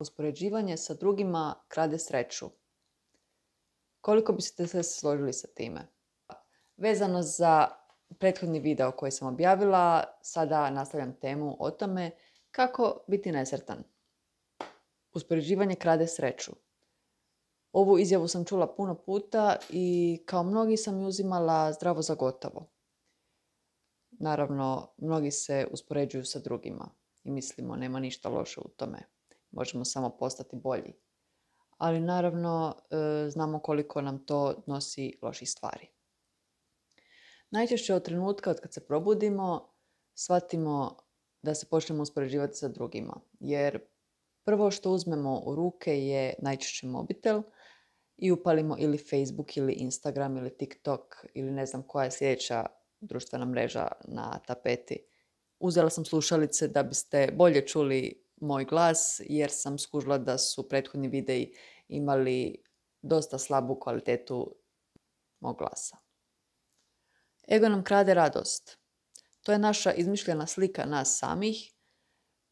uspoređivanje sa drugima krade sreću. Koliko biste se složili sa time? Vezano za prethodni video koji sam objavila, sada nastavljam temu o tome kako biti nesretan. Uspoređivanje krade sreću. Ovu izjavu sam čula puno puta i kao mnogi sam ju uzimala zdravo za gotovo. Naravno, mnogi se uspoređuju sa drugima i mislimo nema ništa loše u tome možemo samo postati bolji. Ali naravno e, znamo koliko nam to nosi loših stvari. Najčešće od trenutka od kad se probudimo shvatimo da se počnemo uspoređivati sa drugima. Jer prvo što uzmemo u ruke je najčešće mobitel i upalimo ili Facebook ili Instagram ili TikTok ili ne znam koja je sljedeća društvena mreža na tapeti. Uzela sam slušalice da biste bolje čuli moj glas jer sam skužila da su prethodni videi imali dosta slabu kvalitetu mog glasa. Ego nam krade radost. To je naša izmišljena slika nas samih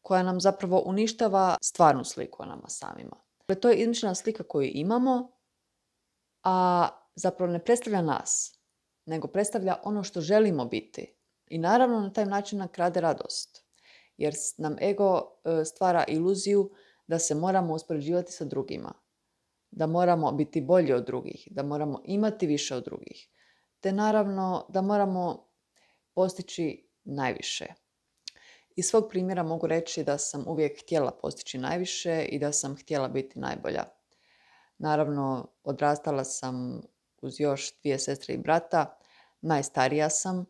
koja nam zapravo uništava stvarnu sliku o nama samima. Dakle, to je izmišljena slika koju imamo, a zapravo ne predstavlja nas, nego predstavlja ono što želimo biti. I naravno na taj način nam krade radost jer nam ego e, stvara iluziju da se moramo uspoređivati sa drugima, da moramo biti bolji od drugih, da moramo imati više od drugih, te naravno da moramo postići najviše. Iz svog primjera mogu reći da sam uvijek htjela postići najviše i da sam htjela biti najbolja. Naravno, odrastala sam uz još dvije sestre i brata, najstarija sam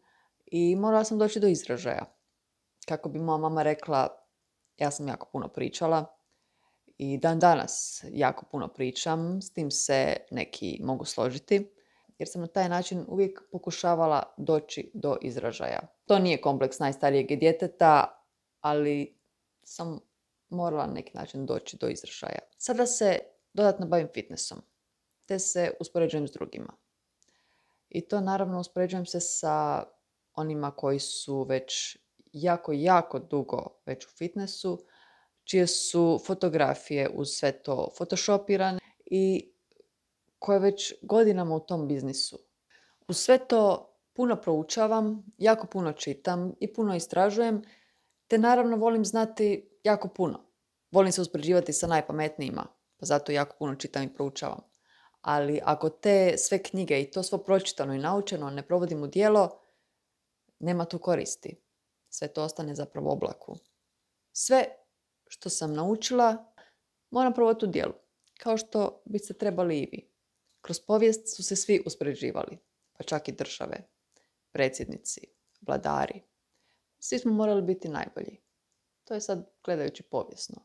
i morala sam doći do izražaja kako bi moja mama rekla, ja sam jako puno pričala i dan danas jako puno pričam, s tim se neki mogu složiti, jer sam na taj način uvijek pokušavala doći do izražaja. To nije kompleks najstarijeg djeteta, ali sam morala na neki način doći do izražaja. Sada se dodatno bavim fitnessom, te se uspoređujem s drugima. I to naravno uspoređujem se sa onima koji su već jako, jako dugo već u fitnessu, čije su fotografije uz sve to photoshopirane i koje već godinama u tom biznisu. U sve to puno proučavam, jako puno čitam i puno istražujem, te naravno volim znati jako puno. Volim se uspoređivati sa najpametnijima, pa zato jako puno čitam i proučavam. Ali ako te sve knjige i to svo pročitano i naučeno ne provodim u dijelo, nema tu koristi sve to ostane zapravo oblaku. Sve što sam naučila moram provoditi u dijelu, kao što bi se trebali i vi. Kroz povijest su se svi uspoređivali, pa čak i države, predsjednici, vladari. Svi smo morali biti najbolji. To je sad gledajući povijesno.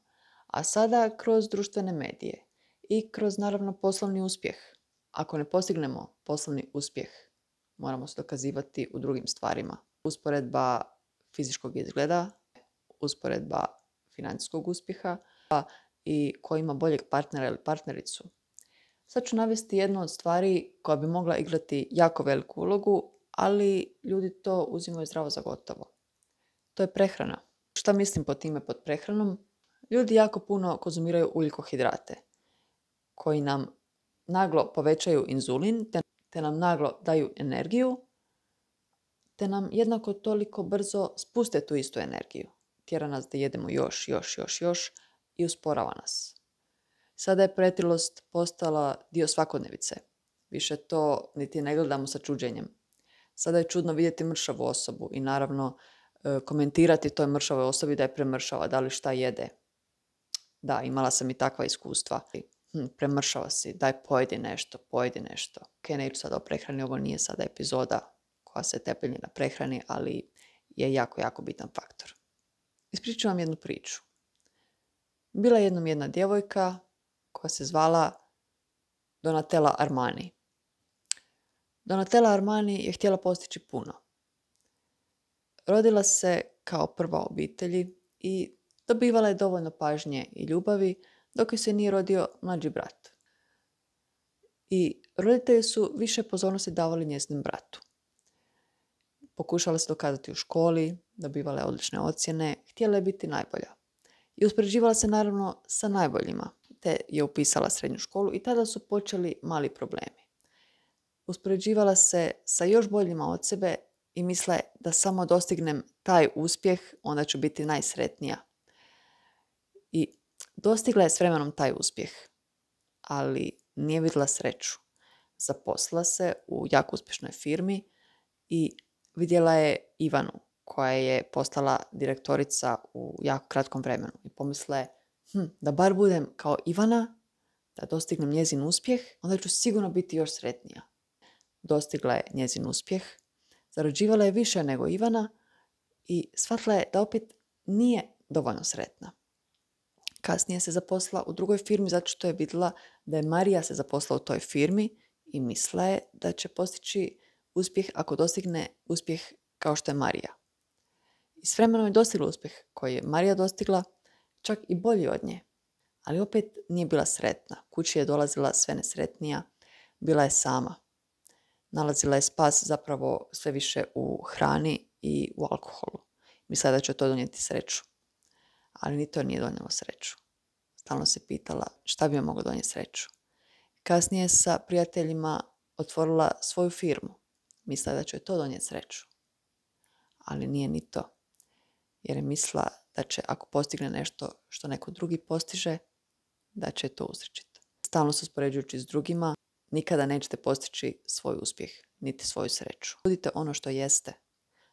A sada kroz društvene medije i kroz naravno poslovni uspjeh. Ako ne postignemo poslovni uspjeh, moramo se dokazivati u drugim stvarima. Usporedba fizičkog izgleda, usporedba financijskog uspjeha i ko ima boljeg partnera ili partnericu. Sad ću navesti jednu od stvari koja bi mogla igrati jako veliku ulogu, ali ljudi to uzimaju zdravo za gotovo. To je prehrana. Šta mislim pod time pod prehranom? Ljudi jako puno konzumiraju ugljikohidrate koji nam naglo povećaju inzulin te nam naglo daju energiju, te nam jednako toliko brzo spuste tu istu energiju. Tjera nas da jedemo još, još, još, još i usporava nas. Sada je pretilost postala dio svakodnevice. Više to niti ne gledamo sa čuđenjem. Sada je čudno vidjeti mršavu osobu i naravno e, komentirati toj mršavoj osobi da je premršava, da li šta jede. Da, imala sam i takva iskustva. Hm, premršava si, daj pojedi nešto, pojedi nešto. Ok, neću sada o prehrani, ovo nije sada epizoda koja se tepelji na prehrani, ali je jako, jako bitan faktor. Ispriču vam jednu priču. Bila je jednom jedna djevojka koja se zvala Donatella Armani. Donatella Armani je htjela postići puno. Rodila se kao prva obitelji i dobivala je dovoljno pažnje i ljubavi dok joj se nije rodio mlađi brat. I roditelji su više pozornosti davali njeznim bratu. Pokušala se dokazati u školi, dobivala je odlične ocjene, htjela je biti najbolja. I uspoređivala se naravno sa najboljima, te je upisala srednju školu i tada su počeli mali problemi. Uspoređivala se sa još boljima od sebe i misle da samo dostignem taj uspjeh, onda ću biti najsretnija. I dostigla je s vremenom taj uspjeh, ali nije vidjela sreću. Zaposla se u jako uspješnoj firmi i vidjela je Ivanu koja je postala direktorica u jako kratkom vremenu i pomisle je hm, da bar budem kao Ivana, da dostignem njezin uspjeh, onda ću sigurno biti još sretnija. Dostigla je njezin uspjeh, zarađivala je više nego Ivana i shvatila je da opet nije dovoljno sretna. Kasnije se zaposla u drugoj firmi zato što je vidjela da je Marija se zaposla u toj firmi i misle je da će postići uspjeh ako dostigne uspjeh kao što je Marija. I s vremenom je dostigla uspjeh koji je Marija dostigla, čak i bolji od nje. Ali opet nije bila sretna. Kući je dolazila sve nesretnija. Bila je sama. Nalazila je spas zapravo sve više u hrani i u alkoholu. Mislila da će to donijeti sreću. Ali ni to nije donijelo sreću. Stalno se pitala šta bi joj moglo donijeti sreću. Kasnije sa prijateljima otvorila svoju firmu misla da će to donijeti sreću. Ali nije ni to. Jer je misla da će ako postigne nešto što neko drugi postiže, da će to usrećiti. Stalno se uspoređujući s drugima, nikada nećete postići svoj uspjeh, niti svoju sreću. Budite ono što jeste.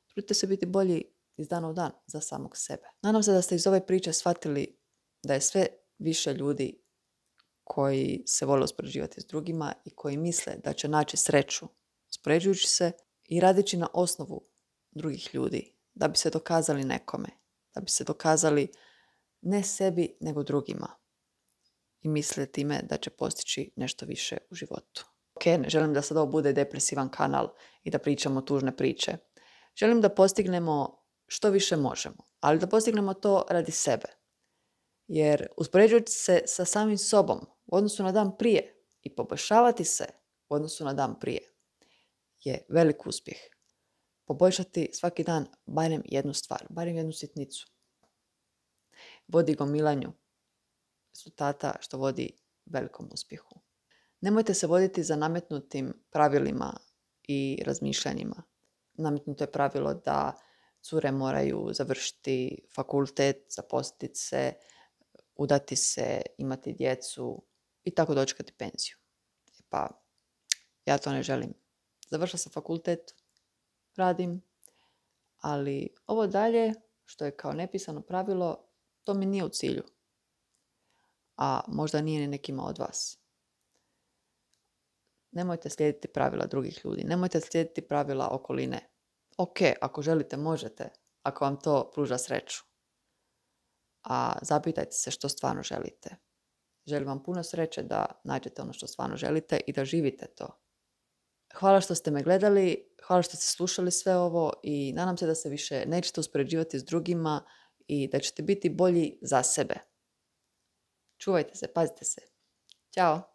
Trudite se biti bolji iz dana u dan za samog sebe. Nadam se da ste iz ove priče shvatili da je sve više ljudi koji se vole uspoređivati s drugima i koji misle da će naći sreću uspoređujući se i radeći na osnovu drugih ljudi, da bi se dokazali nekome, da bi se dokazali ne sebi, nego drugima i misle time da će postići nešto više u životu. Ok, ne želim da sad ovo bude depresivan kanal i da pričamo tužne priče. Želim da postignemo što više možemo, ali da postignemo to radi sebe. Jer uspoređujući se sa samim sobom u odnosu na dan prije i poboljšavati se u odnosu na dan prije je velik uspjeh. Poboljšati svaki dan barem jednu stvar, barem jednu sitnicu. Vodi gomilanju rezultata što vodi velikom uspjehu. Nemojte se voditi za nametnutim pravilima i razmišljanjima. Nametnuto je pravilo da cure moraju završiti fakultet, zaposliti se, udati se, imati djecu i tako dočekati penziju. E pa ja to ne želim završila sam fakultet, radim, ali ovo dalje, što je kao nepisano pravilo, to mi nije u cilju. A možda nije ni nekima od vas. Nemojte slijediti pravila drugih ljudi. Nemojte slijediti pravila okoline. Ok, ako želite, možete. Ako vam to pruža sreću. A zapitajte se što stvarno želite. Želim vam puno sreće da nađete ono što stvarno želite i da živite to. Hvala što ste me gledali, hvala što ste slušali sve ovo i nadam se da se više nećete uspoređivati s drugima i da ćete biti bolji za sebe. Čuvajte se, pazite se. Ćao!